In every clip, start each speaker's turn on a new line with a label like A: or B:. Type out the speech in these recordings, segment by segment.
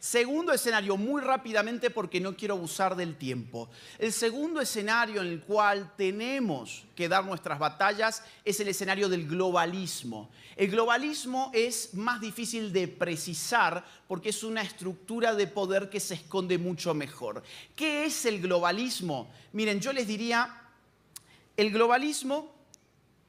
A: Segundo escenario, muy rápidamente porque no quiero abusar del tiempo. El segundo escenario en el cual tenemos que dar nuestras batallas es el escenario del globalismo. El globalismo es más difícil de precisar porque es una estructura de poder que se esconde mucho mejor. ¿Qué es el globalismo? Miren, yo les diría, el globalismo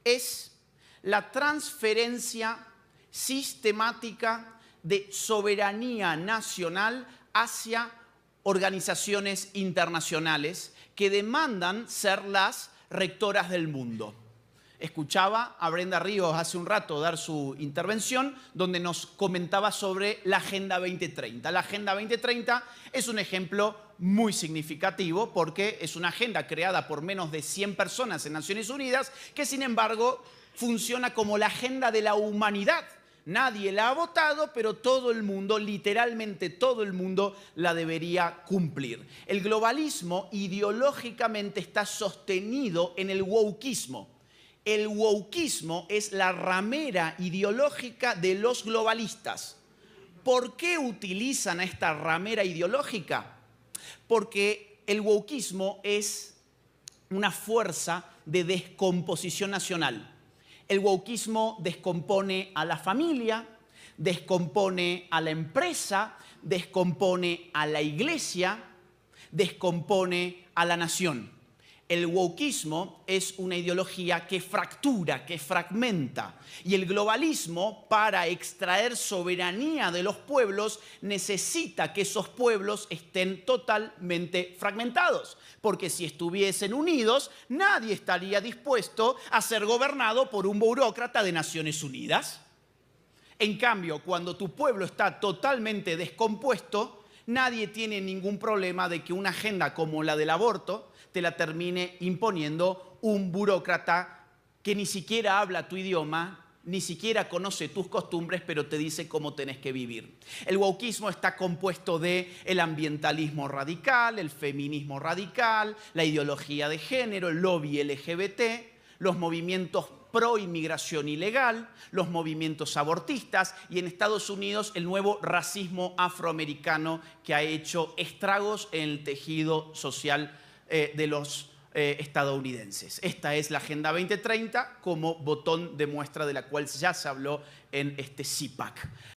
A: es la transferencia sistemática de soberanía nacional hacia organizaciones internacionales que demandan ser las rectoras del mundo. Escuchaba a Brenda Ríos hace un rato dar su intervención donde nos comentaba sobre la Agenda 2030. La Agenda 2030 es un ejemplo muy significativo porque es una agenda creada por menos de 100 personas en Naciones Unidas que sin embargo funciona como la agenda de la humanidad Nadie la ha votado, pero todo el mundo, literalmente todo el mundo, la debería cumplir. El globalismo ideológicamente está sostenido en el wokeismo. El wokeismo es la ramera ideológica de los globalistas. ¿Por qué utilizan esta ramera ideológica? Porque el wokeismo es una fuerza de descomposición nacional el wokismo descompone a la familia, descompone a la empresa, descompone a la iglesia, descompone a la nación. El wokismo es una ideología que fractura, que fragmenta. Y el globalismo, para extraer soberanía de los pueblos, necesita que esos pueblos estén totalmente fragmentados. Porque si estuviesen unidos, nadie estaría dispuesto a ser gobernado por un burócrata de Naciones Unidas. En cambio, cuando tu pueblo está totalmente descompuesto, nadie tiene ningún problema de que una agenda como la del aborto te la termine imponiendo un burócrata que ni siquiera habla tu idioma, ni siquiera conoce tus costumbres, pero te dice cómo tenés que vivir. El wauquismo está compuesto de el ambientalismo radical, el feminismo radical, la ideología de género, el lobby LGBT, los movimientos pro inmigración ilegal, los movimientos abortistas y en Estados Unidos el nuevo racismo afroamericano que ha hecho estragos en el tejido social eh, de los eh, estadounidenses. Esta es la Agenda 2030 como botón de muestra de la cual ya se habló en este CIPAC.